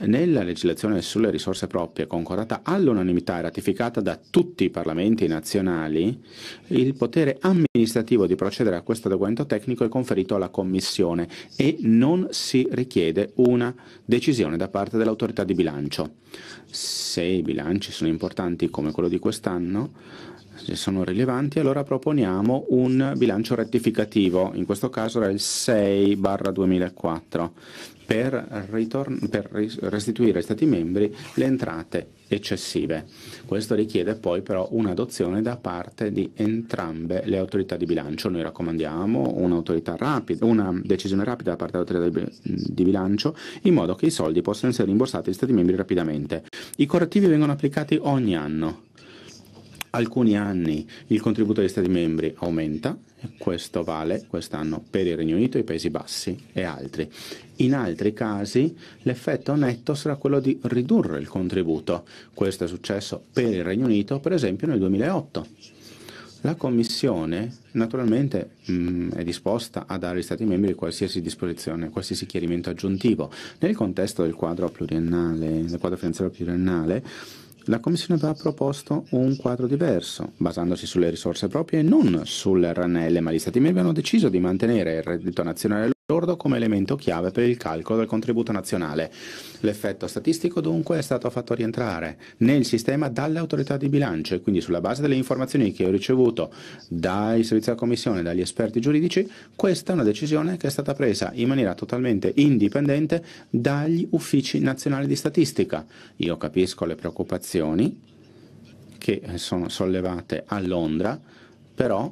Nella legislazione sulle risorse proprie, concordata all'unanimità e ratificata da tutti i parlamenti nazionali, il potere amministrativo di procedere a questo adeguamento tecnico è conferito alla Commissione e non si richiede una decisione da parte dell'autorità di bilancio. Se i bilanci sono importanti come quello di quest'anno, se sono rilevanti, allora proponiamo un bilancio rettificativo, in questo caso era il 6 2004, per, ritorn- per restituire ai Stati membri le entrate eccessive. Questo richiede poi però un'adozione da parte di entrambe le autorità di bilancio. Noi raccomandiamo rapida, una decisione rapida da parte dell'autorità di bilancio in modo che i soldi possano essere rimborsati agli Stati membri rapidamente. I correttivi vengono applicati ogni anno alcuni anni il contributo degli Stati membri aumenta, questo vale quest'anno per il Regno Unito, i Paesi Bassi e altri. In altri casi l'effetto netto sarà quello di ridurre il contributo. Questo è successo per il Regno Unito, per esempio, nel 2008. La Commissione naturalmente mh, mm, è disposta a dare agli Stati membri qualsiasi disposizione, qualsiasi chiarimento aggiuntivo. Nel contesto del quadro, del quadro finanziario pluriennale, la Commissione aveva proposto un quadro diverso, basandosi sulle risorse proprie e non sul RNL, ma gli Stati membri hanno deciso di mantenere il reddito nazionale lordo come elemento chiave per il calcolo del contributo nazionale. L'effetto statistico dunque è stato fatto rientrare nel sistema dalle autorità di bilancio e quindi sulla base delle informazioni che ho ricevuto dai servizi della Commissione, e dagli esperti giuridici, questa è una decisione che è stata presa in maniera totalmente indipendente dagli uffici nazionali di statistica. Io capisco le preoccupazioni che sono sollevate a Londra, però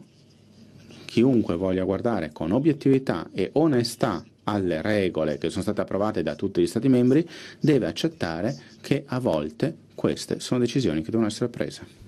chiunque voglia guardare con obiettività e onestà alle regole che sono state approvate da tutti gli Stati membri, deve accettare che a volte queste sono decisioni che devono essere prese.